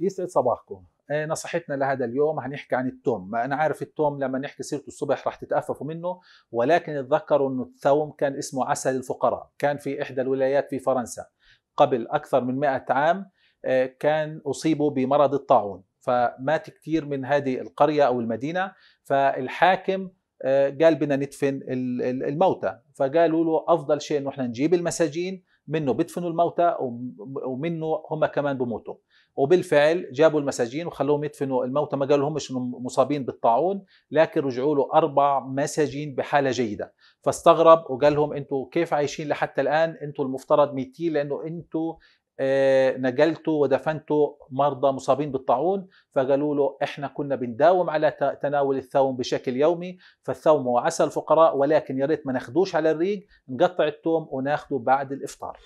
يسعد صباحكم آه، نصيحتنا لهذا اليوم هنحكي عن التوم ما أنا عارف التوم لما نحكي سيرته الصبح رح تتأففوا منه ولكن اتذكروا أنه الثوم كان اسمه عسل الفقراء كان في إحدى الولايات في فرنسا قبل أكثر من مئة عام آه، كان أصيبوا بمرض الطاعون فمات كثير من هذه القرية أو المدينة فالحاكم آه، قال بدنا ندفن الموتى فقالوا له أفضل شيء أنه احنا نجيب المساجين منه بيدفنوا الموتى ومنه هم كمان بموتوا وبالفعل جابوا المساجين وخلوهم يدفنوا الموتى ما قالوا همش انهم مصابين بالطاعون لكن رجعوا له اربع مساجين بحاله جيده فاستغرب وقال لهم انتم كيف عايشين لحتى الان انتم المفترض ميتين لانه انتم آه، نجلته ودفنته مرضى مصابين بالطاعون فقالوا له احنا كنا بنداوم على تناول الثوم بشكل يومي فالثوم هو عسل الفقراء ولكن يا ريت ما ناخدوش على الريق نقطع الثوم وناخده بعد الافطار